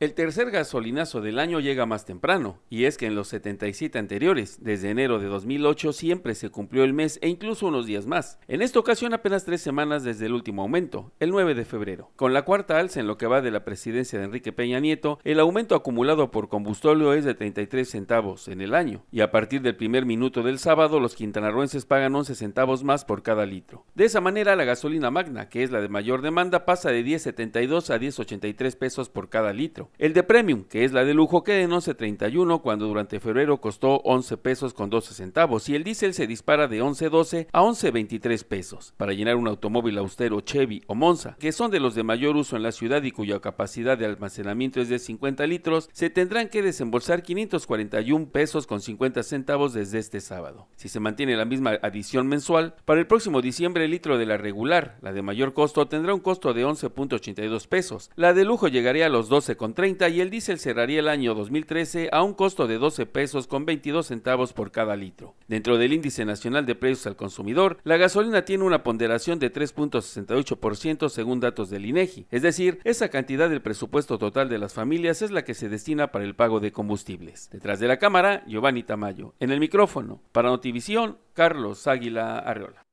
El tercer gasolinazo del año llega más temprano, y es que en los 77 anteriores, desde enero de 2008, siempre se cumplió el mes e incluso unos días más. En esta ocasión apenas tres semanas desde el último aumento, el 9 de febrero. Con la cuarta alza en lo que va de la presidencia de Enrique Peña Nieto, el aumento acumulado por combustóleo es de 33 centavos en el año, y a partir del primer minuto del sábado los quintanarruenses pagan 11 centavos más por cada litro. De esa manera, la gasolina magna, que es la de mayor demanda, pasa de 10.72 a 10.83 pesos por cada litro. El de Premium, que es la de lujo, queda en 11.31 cuando durante febrero costó 11 pesos con 12 centavos y el diésel se dispara de 11.12 a 11.23 pesos. Para llenar un automóvil austero Chevy o Monza, que son de los de mayor uso en la ciudad y cuya capacidad de almacenamiento es de 50 litros, se tendrán que desembolsar 541 pesos con 50 centavos desde este sábado. Si se mantiene la misma adición mensual, para el próximo diciembre el litro de la regular, la de mayor costo, tendrá un costo de 11.82 pesos. La de lujo llegaría a los 12.30 30 y el diésel cerraría el año 2013 a un costo de 12 pesos con 22 centavos por cada litro. Dentro del índice nacional de precios al consumidor, la gasolina tiene una ponderación de 3.68% según datos del INEGI, es decir, esa cantidad del presupuesto total de las familias es la que se destina para el pago de combustibles. Detrás de la cámara, Giovanni Tamayo. En el micrófono, para Notivisión, Carlos Águila Arreola.